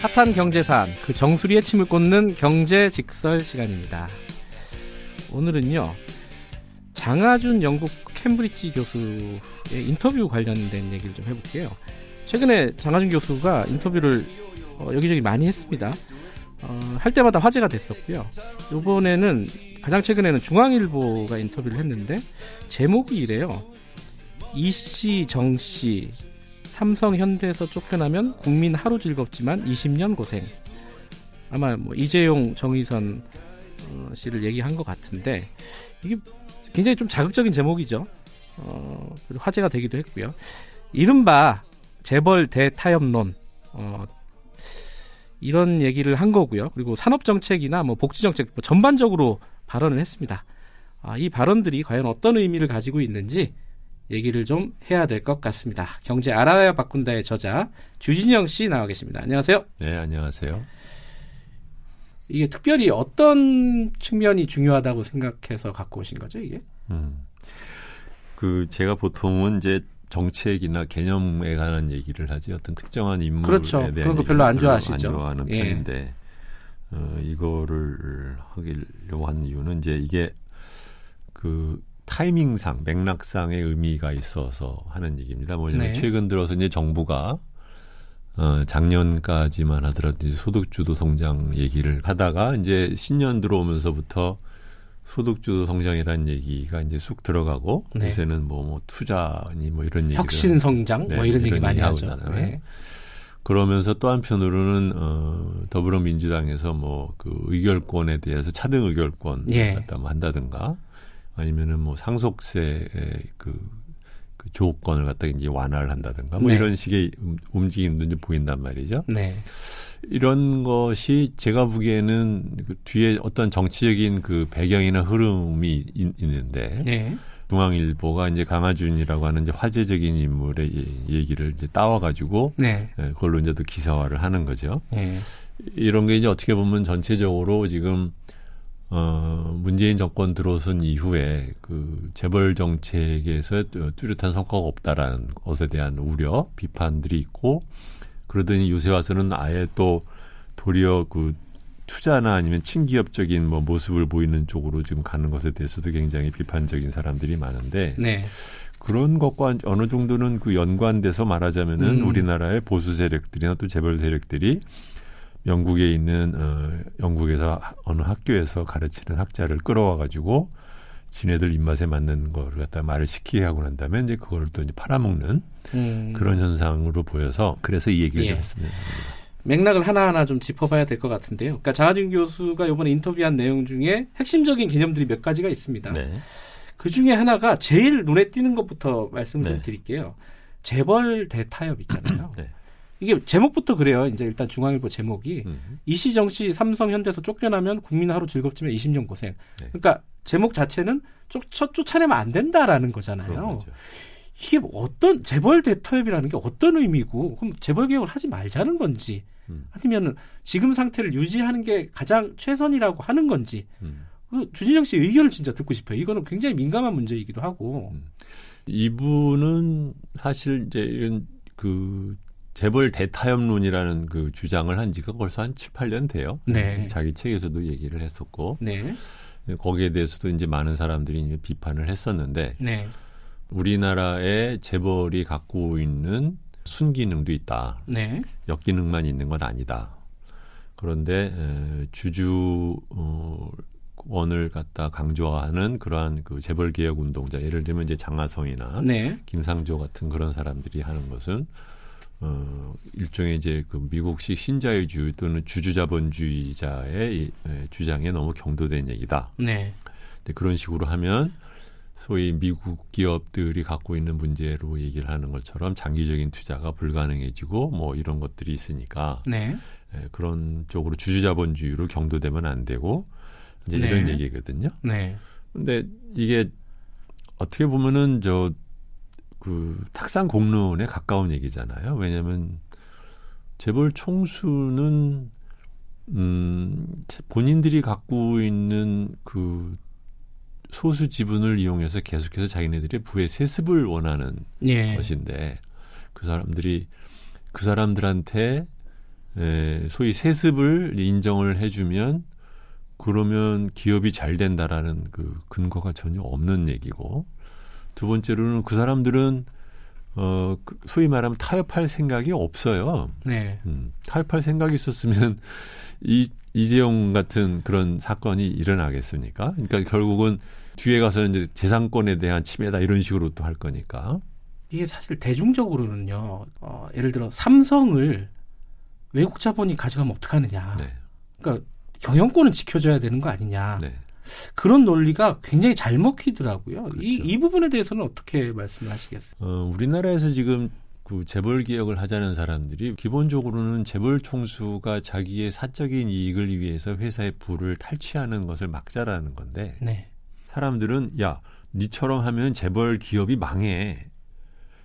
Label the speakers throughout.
Speaker 1: 핫한 경제 사안, 그 정수리에 침을 꽂는 경제 직설 시간입니다. 오늘은요, 장하준 영국 캠브리지 교수의 인터뷰 관련된 얘기를 좀 해볼게요. 최근에 장하준 교수가 인터뷰를 어, 여기저기 많이 했습니다. 어, 할 때마다 화제가 됐었고요. 이번에는 가장 최근에는 중앙일보가 인터뷰를 했는데 제목이 이래요. 이씨, 정씨, 삼성 현대에서 쫓겨나면 국민 하루 즐겁지만 20년 고생. 아마 뭐 이재용 정의선 어, 씨를 얘기한 것 같은데 이게 굉장히 좀 자극적인 제목이죠. 어, 화제가 되기도 했고요. 이른바 재벌 대타협론 어, 이런 얘기를 한 거고요. 그리고 산업 정책이나 뭐 복지 정책 뭐 전반적으로 발언을 했습니다. 아, 이 발언들이 과연 어떤 의미를 가지고 있는지 얘기를 좀 해야 될 것 같습니다. 경제 알아야 바꾼다의 저자 주진영 씨 나와 계십니다. 안녕하세요.
Speaker 2: 네, 안녕하세요.
Speaker 1: 이게 특별히 어떤 측면이 중요하다고 생각해서 갖고 오신 거죠, 이게?
Speaker 2: 음. 그 제가 보통은 이제 정책이나 개념에 관한 얘기를 하지 어떤 특정한 인물에 그렇죠. 대한 그런 거 별로 안 좋아하시죠. 안 좋아하는 예. 편인데 어, 이거를 하려고 기한 이유는 이제 이게 그 타이밍상 맥락상의 의미가 있어서 하는 얘기입니다. 뭐냐면 네. 최근 들어서 이제 정부가 어, 작년까지만 하더라도 이제 소득주도 성장 얘기를 하다가 이제 신년 들어오면서부터 소득주도 성장이라는 얘기가 이제 쑥 들어가고 네. 요새는 뭐, 뭐 투자니 뭐 이런 얘기 혁신 성장 뭐 네, 뭐 이런, 이런 얘기 많이 하고 하죠. 네. 그러면서 또 한편으로는 어 더불어민주당에서 뭐그 의결권에 대해서 차등 의결권 예. 갖다 뭐 한다든가 아니면은 뭐 상속세 그, 그 조건을 갖다 가 이제 완화를 한다든가 뭐 네. 이런 식의 음, 움직임도 이제 보인단 말이죠. 네. 이런 것이 제가 보기에는 그 뒤에 어떤 정치적인 그 배경이나 흐름이 있, 는데 네. 중앙일보가 이제 강하준이라고 하는 이제 화제적인 인물의 얘기를 이제 따와가지고 네. 예, 그걸로 이제 또 기사화를 하는 거죠. 네. 이런 게 이제 어떻게 보면 전체적으로 지금 어, 문재인 정권 들어선 이후에 그 재벌 정책에서 뚜렷한 성과가 없다라는 것에 대한 우려, 비판들이 있고 그러더니 요새 와서는 아예 또 도리어 그 투자나 아니면 친기업적인 뭐 모습을 보이는 쪽으로 지금 가는 것에 대해서도 굉장히 비판적인 사람들이 많은데 네. 그런 것과 어느 정도는 그 연관돼서 말하자면은 음. 우리나라의 보수 세력들이나 또 재벌 세력들이 영국에 있는 어, 영국에서 어느 학교에서 가르치는 학자를 끌어와 가지고 지네들 입맛에 맞는 걸를 갖다 말을 시키게 하고 난 다음에 이제 그걸 또 이제 팔아먹는 음. 그런 현상으로 보여서 그래서 이 얘기를 예. 좀 했습니다. 맥락을 하나하나 좀 짚어봐야 될 것
Speaker 1: 같은데요. 그러니까 장하준 교수가 이번에 인터뷰한 내용 중에 핵심적인 개념들이 몇 가지가 있습니다. 네. 그 중에 하나가 제일 눈에 띄는 것부터 말씀 네. 좀 드릴게요. 재벌 대타협 있잖아요. 네. 이게 제목부터 그래요. 이제 일단 중앙일보 제목이 음. 이시정 씨 삼성 현대에서 쫓겨나면 국민 하루 즐겁지만 20년 고생. 네. 그러니까 제목 자체는 쫓, 쫓아내면 안 된다라는 거잖아요. 이게 어떤 재벌 대타협이라는 게 어떤 의미고 그럼 재벌 개혁을 하지 말자는 건지 음. 아니면 지금 상태를 유지하는 게 가장 최선이라고 하는 건지 음. 그 주진영 씨 의견을 진짜 듣고 싶어요. 이거는 굉장히 민감한 문제이기도 하고 음.
Speaker 2: 이분은 사실 이제 이런 그 재벌 대타협론이라는 그 주장을 한 지가 벌써 한 7, 8년 돼요. 네. 자기 책에서도 얘기를 했었고. 네. 거기에 대해서도 이제 많은 사람들이 이제 비판을 했었는데 네. 우리나라의 재벌이 갖고 있는 순기능도 있다. 네. 역기능만 있는 건 아니다. 그런데 에, 주주원을 어, 갖다 강조하는 그러한 그 재벌 개혁 운동자 예를 들면 이제 장하성이나 네. 김상조 같은 그런 사람들이 하는 것은 어, 일종의 이제 그 미국식 신자유주의 또는 주주자본주의자의 예, 주장에 너무 경도된 얘기다. 네. 근데 그런 식으로 하면 소위 미국 기업들이 갖고 있는 문제로 얘기를 하는 것처럼 장기적인 투자가 불가능해지고 뭐 이런 것들이 있으니까 네. 예, 그런 쪽으로 주주자본주의로 경도되면 안 되고 이제 네. 이런 얘기거든요. 네. 근데 이게 어떻게 보면은 저그 탁상 공론에 가까운 얘기잖아요. 왜냐하면 재벌 총수는 음, 본인들이 갖고 있는 그 소수 지분을 이용해서 계속해서 자기네들의 부의 세습을 원하는 예. 것인데 그 사람들이 그 사람들한테 에, 소위 세습을 인정을 해주면 그러면 기업이 잘 된다라는 그 근거가 전혀 없는 얘기고 두 번째로는 그 사람들은 어 그 소위 말하면 타협할 생각이 없어요. 네. 음, 타협할 생각이 있었으면 이 이재용 같은 그런 사건이 일어나겠습니까? 그러니까 결국은 뒤에 가서 이제 재산권에 대한 침해다 이런 식으로 또 할 거니까.
Speaker 1: 이게 사실 대중적으로는요. 어, 예를 들어 삼성을 외국 자본이 가져가면 어떡하느냐. 네. 그러니까 경영권은 지켜줘야 되는 거 아니냐. 네. 그런 논리가 굉장히 잘
Speaker 2: 먹히더라고요.
Speaker 1: 그렇죠. 이, 이 부분에 대해서는 어떻게 말씀하시겠어요?
Speaker 2: 어, 우리나라에서 지금 그 재벌 개혁을 하자는 사람들이 기본적으로는 재벌 총수가 자기의 사적인 이익을 위해서 회사의 부를 탈취하는 것을 막자라는 건데 네. 사람들은 야 니처럼 하면 재벌 기업이 망해.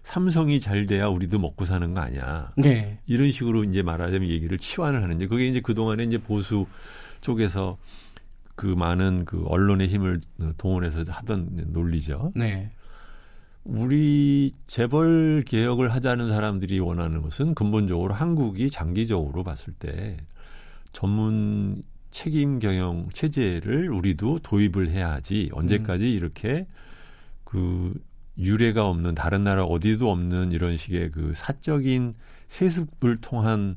Speaker 2: 삼성이 잘 돼야 우리도 먹고 사는 거 아니야. 네. 이런 식으로 이제 말하자면 얘기를 치환을 하는데 그게 이제 그동안에 이제 보수 쪽에서 그 많은 그 언론의 힘을 동원해서 하던 논리죠. 네. 우리 재벌 개혁을 하자는 사람들이 원하는 것은 근본적으로 한국이 장기적으로 봤을 때 전문 책임 경영 체제를 우리도 도입을 해야지 언제까지 음. 이렇게 그 유례가 없는 다른 나라 어디도 없는 이런 식의 그 사적인 세습을 통한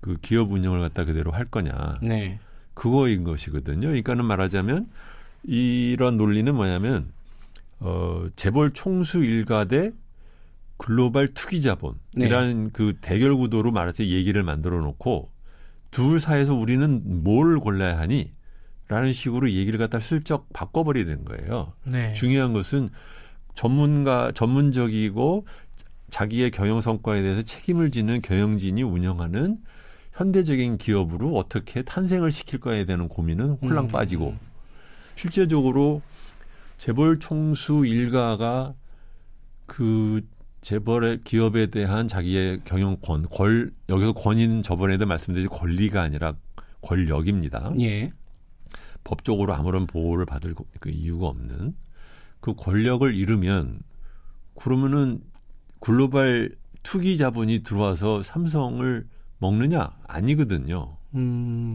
Speaker 2: 그 기업 운영을 갖다 그대로 할 거냐. 네. 그거인 것이거든요. 그러니까는 말하자면 이런 논리는 뭐냐면 어, 재벌 총수 일가 대 글로벌 투기 자본이라는 네. 그 대결 구도로 말해서 얘기를 만들어 놓고 둘 사이에서 우리는 뭘 골라야 하니? 라는 식으로 얘기를 갖다 슬쩍 바꿔버리는 거예요. 네. 중요한 것은 전문가, 전문적이고 자기의 경영 성과에 대해서 책임을 지는 경영진이 운영하는 현대적인 기업으로 어떻게 탄생을 시킬까에 대한 고민은 홀랑 음. 빠지고 실제적으로 재벌 총수 일가가 그 재벌의 기업에 대한 자기의 경영권, 권 여기서 권인 저번에도 말씀드린 권리가 아니라 권력입니다. 예. 법적으로 아무런 보호를 받을 그 이유가 없는 그 권력을 잃으면 그러면은 글로벌 투기 자본이 들어와서 삼성을 먹느냐 아니거든요. 음.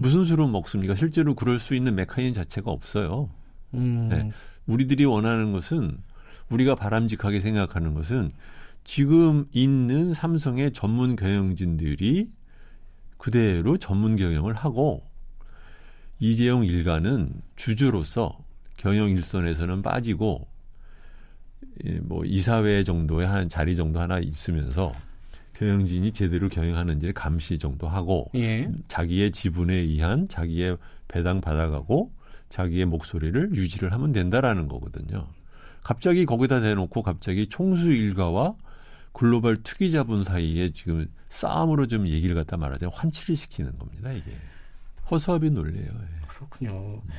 Speaker 2: 무슨 수로 먹습니까? 실제로 그럴 수 있는 메커니즘 자체가 없어요. 음. 네. 우리들이 원하는 것은 우리가 바람직하게 생각하는 것은 지금 있는 삼성의 전문 경영진들이 그대로 전문 경영을 하고 이재용 일가는 주주로서 경영 일선에서는 빠지고 예, 뭐 이사회 정도의 한 자리 정도 하나 있으면서 경영진이 제대로 경영하는지를 감시 정도 하고 예. 자기의 지분에 의한 자기의 배당 받아가고 자기의 목소리를 유지를 하면 된다라는 거거든요. 갑자기 거기다 대놓고 갑자기 총수 일가와 글로벌 특기자분 사이에 지금 싸움으로 좀 얘기를 갖다 말하자면 환치를 시키는 겁니다. 이게 허수아비 논리예요. 예. 그렇군요. 음.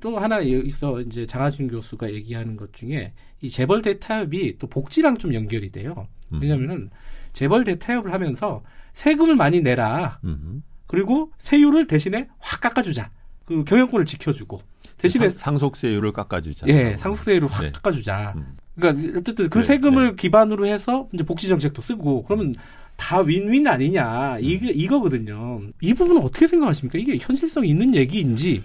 Speaker 1: 또 하나 있어 이제 장하진 교수가 얘기하는 것 중에 이 재벌 대타협이 또 복지랑 좀 연결이 돼요. 왜냐하면은 음. 재벌 대 타협을 하면서 세금을 많이 내라. 음흠. 그리고 세율을 대신에 확 깎아주자. 그 경영권을 지켜주고
Speaker 2: 대신에 상, 속세율을 깎아주자. 예, 상속세율을 확 네. 깎아주자. 음. 그러니까 어쨌든 그 네,
Speaker 1: 세금을 네. 기반으로 해서 이제 복지 정책도 쓰고 그러면 다 윈윈 아니냐 이게 음. 이거거든요. 이 부분은 어떻게 생각하십니까? 이게 현실성
Speaker 2: 있는 얘기인지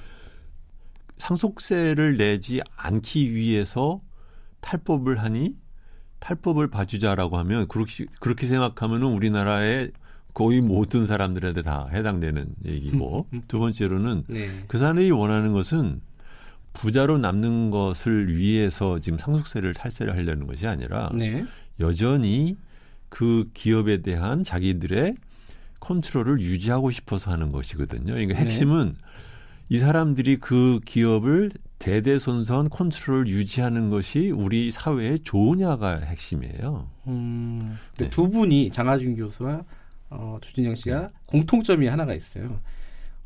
Speaker 2: 상속세를 내지 않기 위해서 탈법을 하니 탈법을 봐주자라고 하면 그렇게 그렇게 생각하면은 우리나라의 거의 모든 사람들한테 다 해당되는 얘기고 음, 음. 두 번째로는 네. 그 사람이 원하는 것은 부자로 남는 것을 위해서 지금 상속세를 탈세를 하려는 것이 아니라 네. 여전히 그 기업에 대한 자기들의 컨트롤을 유지하고 싶어서 하는 것이거든요. 그러니까 네. 핵심은 네. 이 사람들이 그 기업을 대대손손 컨트롤을 유지하는 것이 우리 사회의 좋으냐가 핵심이에요.
Speaker 1: 음,
Speaker 2: 그 네. 두 분이
Speaker 1: 장하준 교수와 어, 조진영 씨가 네. 공통점이 하나가 있어요.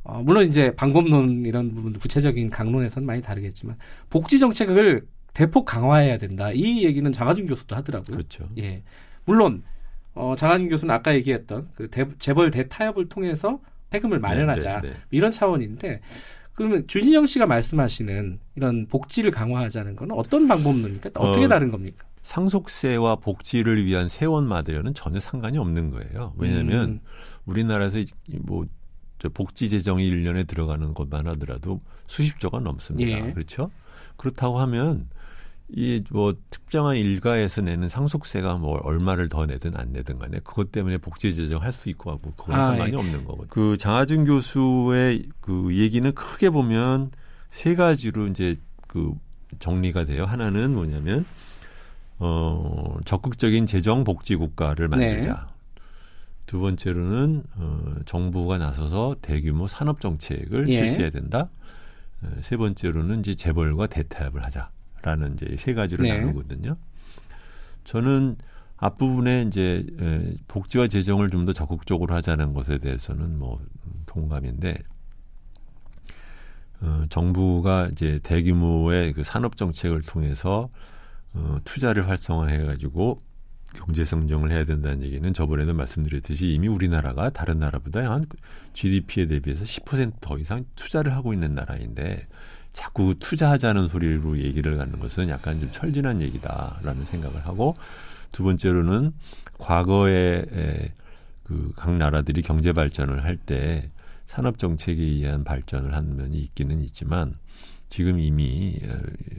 Speaker 1: 어, 물론 이제 방법론 이런 부분도 구체적인 강론에서는 많이 다르겠지만 복지 정책을 대폭 강화해야 된다. 이 얘기는 장하준 교수도 하더라고요. 그렇죠. 예, 물론 어, 장하준 교수는 아까 얘기했던 그 대, 재벌 대타협을 통해서 세금을 마련하자 네, 네, 네, 이런 차원인데 그러면 주진영 씨가 말씀하시는 이런 복지를 강화하자는 건 어떤 방법입니까? 어떻게 어, 다른 겁니까?
Speaker 2: 상속세와 복지를 위한 세원 마대료는 전혀 상관이 없는 거예요. 왜냐하면 음. 우리나라에서 뭐 복지 재정이 1년에 들어가는 것만 하더라도 수십조가 넘습니다. 예. 그렇죠? 그렇다고 하면 이뭐 특정한 일가에서 내는 상속세가 뭐 얼마를 더 내든 안 내든 간에 그것 때문에 복지 재정할 수 있고 하고 그건 아, 상관이 예. 없는 거거든요. 그 장하준 교수의 그 얘기는 크게 보면 세 가지로 이제 그 정리가 돼요. 하나는 뭐냐면 어 적극적인 재정 복지 국가를 네. 만들자. 네. 두 번째로는 어, 정부가 나서서 대규모 산업 정책을 예. 실시해야 된다. 어, 세 번째로는 이제 재벌과 대타협을 하자. 라는 이제 세 가지로 네. 나누거든요. 저는 앞부분에 이제 복지와 재정을 좀 더 적극적으로 하자는 것에 대해서는 뭐 동감인데 어, 정부가 이제 대규모의 그 산업 정책을 통해서 어, 투자를 활성화해 가지고 경제 성장을 해야 된다는 얘기는 저번에도 말씀드렸듯이 이미 우리나라가 다른 나라보다 한 그, GDP에 대비해서 10%더 이상 투자를 하고 있는 나라인데 자꾸 투자하자는 소리로 얘기를 갖는 것은 약간 좀 철진한 얘기다라는 생각을 하고 두 번째로는 과거에 에, 그각 나라들이 경제 발전을 할 때 산업 정책에 의한 발전을 한 면이 있기는 있지만 지금 이미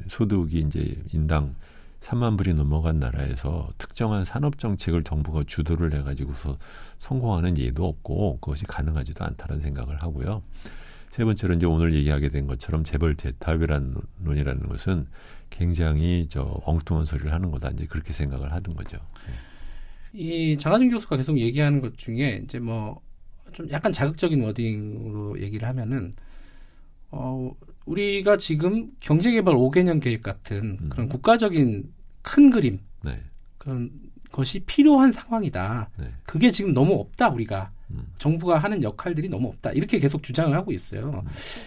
Speaker 2: 소득이 이제 인당 3만 불이 넘어간 나라에서 특정한 산업 정책을 정부가 주도를 해가지고서 성공하는 예도 없고 그것이 가능하지도 않다는 생각을 하고요. 세 번째로 이제 오늘 얘기하게 된 것처럼 재벌 대탑이라는 논이라는 것은 굉장히 저 엉뚱한 소리를 하는 거다 이제 그렇게 생각을 하던 거죠.
Speaker 1: 이 장하진 교수가 계속 얘기하는 것 중에 이제 뭐 좀 약간 자극적인 워딩으로 얘기를 하면은 어 우리가 지금 경제개발 5개년 계획 같은 음. 그런 국가적인 큰 그림 네. 그런 것이 필요한 상황이다. 네. 그게 지금 너무 없다 우리가. 정부가 하는 역할들이 너무 없다. 이렇게 계속 주장을 하고 있어요.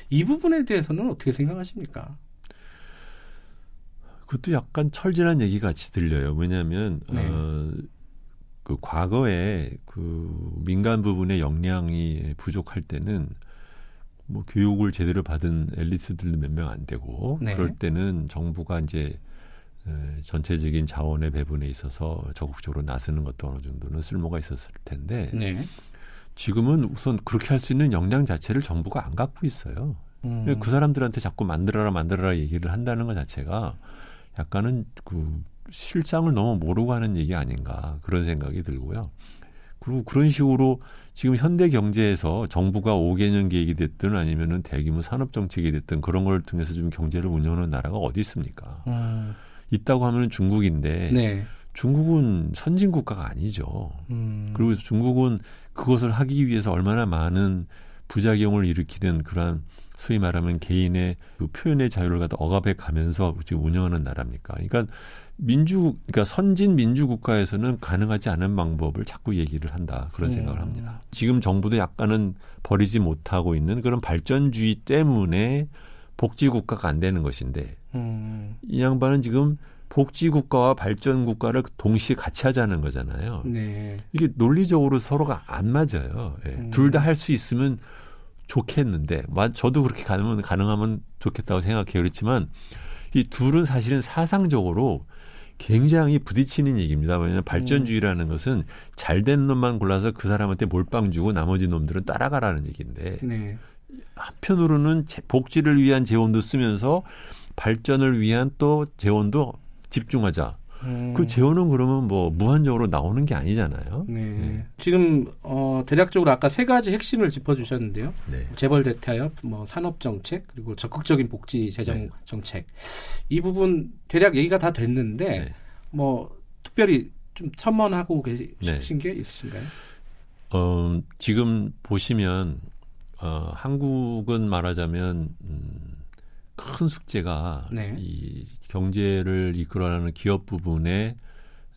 Speaker 1: 이 부분에 대해서는 어떻게 생각하십니까?
Speaker 2: 그것도 약간 철진한 얘기 같이 들려요. 왜냐하면 네. 어, 그 과거에 그 민간 부분의 역량이 부족할 때는 뭐 교육을 제대로 받은 엘리트들도 몇 명 안 되고 네. 그럴 때는 정부가 이제 전체적인 자원의 배분에 있어서 적극적으로 나서는 것도 어느 정도는 쓸모가 있었을 텐데 네. 지금은 우선 그렇게 할 수 있는 역량 자체를 정부가 안 갖고 있어요. 음. 그 사람들한테 자꾸 만들어라 만들어라 얘기를 한다는 것 자체가 약간은 그실장을 너무 모르고 하는 얘기 아닌가 그런 생각이 들고요. 그리고 그런 식으로 지금 현대 경제에서 정부가 5개년 계획이 됐든 아니면은 대규모 산업 정책이 됐든 그런 걸 통해서 지금 경제를 운영하는 나라가 어디 있습니까? 음. 있다고 하면 중국인데 네. 중국은 선진 국가가 아니죠. 음. 그리고 중국은 그것을 하기 위해서 얼마나 많은 부작용을 일으키는 그러한 소위 말하면 개인의 그 표현의 자유를 갖다 억압해 가면서 지금 운영하는 나라입니까? 그러니까 민주 그러니까 선진 민주 국가에서는 가능하지 않은 방법을 자꾸 얘기를 한다 그런 네. 생각을 합니다. 지금 정부도 약간은 버리지 못하고 있는 그런 발전주의 때문에 복지 국가가 안 되는 것인데 음. 이 양반은 지금 복지 국가와 발전 국가를 동시에 같이 하자는 거잖아요. 네. 이게 논리적으로 서로가 안 맞아요. 예. 음. 둘다 할 수 있으면 좋겠는데, 저도 그렇게 가능하면, 가능하면 좋겠다고 생각해요. 그렇지만 이 둘은 사실은 사상적으로 굉장히 부딪히는 얘기입니다. 왜냐하면 발전주의라는 음. 것은 잘된 놈만 골라서 그 사람한테 몰빵 주고 나머지 놈들은 따라가라는 얘기인데 네. 한편으로는 복지를 위한 재원도 쓰면서 발전을 위한 또 재원도 집중하자. 음. 그 재원은 그러면 뭐 무한적으로 나오는 게 아니잖아요.
Speaker 1: 네. 네. 지금 어 대략적으로 아까 세 가지 핵심을 짚어주셨는데요. 네. 재벌 대타협, 뭐 산업 정책, 그리고 적극적인 복지 재정 네. 정책 이 부분 대략 얘기가 다 됐는데 네. 뭐 특별히 좀천만하고 계신 네. 게 있으신가요?
Speaker 2: 어, 지금 보시면 어, 한국은 말하자면 음, 큰 숙제가 네. 이 경제를 이끌어가는 기업 부분의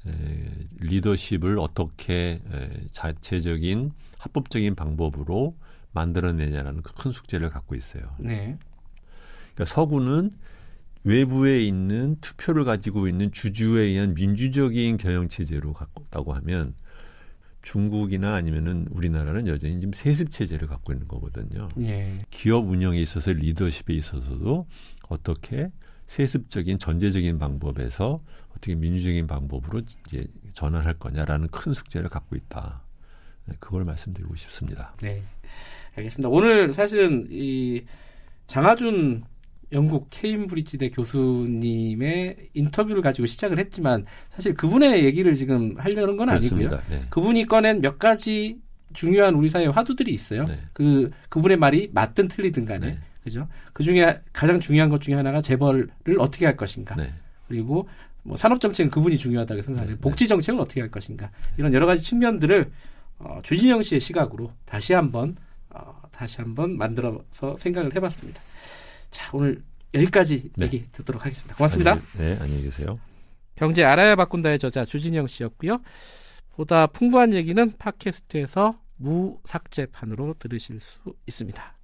Speaker 2: 에, 리더십을 어떻게 에, 자체적인 합법적인 방법으로 만들어내냐라는 그 큰 숙제를 갖고 있어요. 네. 그러니까 서구는 외부에 있는 투표를 가지고 있는 주주에 의한 민주적인 경영 체제로 갖고 있다고 하면 중국이나 아니면은 우리나라는 여전히 지금 세습 체제를 갖고 있는 거거든요. 예. 기업 운영에 있어서 리더십에 있어서도 어떻게 세습적인 전제적인 방법에서 어떻게 민주적인 방법으로 이제 전환할 거냐라는 큰 숙제를 갖고 있다. 네, 그걸 말씀드리고 싶습니다.
Speaker 1: 네. 알겠습니다. 오늘 사실은 이 장하준 영국 케임브리지대 교수님의 인터뷰를 가지고 시작을 했지만 사실 그분의 얘기를 지금 하려는 건 그렇습니다. 아니고요. 네. 그분이 꺼낸 몇 가지 중요한 우리 사회의 화두들이 있어요. 네. 그 그분의 말이 맞든 틀리든 간에 네. 그죠? 그 중에 가장 중요한 것 중에 하나가 재벌을 어떻게 할 것인가. 네. 그리고 뭐 산업 정책은 그분이 중요하다고 생각해요. 네. 복지 정책을 어떻게 할 것인가. 네. 이런 여러 가지 측면들을 어, 주진영 씨의 시각으로 다시 한번 어, 다시 한번 만들어서 생각을 해봤습니다. 자, 오늘 여기까지 네. 얘기 듣도록 하겠습니다. 고맙습니다. 안녕
Speaker 2: 네, 안녕히 계세요.
Speaker 1: 경제 알아야 바꾼다의 저자 주진영 씨였고요. 보다 풍부한 얘기는 팟캐스트에서 무삭제판으로 들으실 수 있습니다.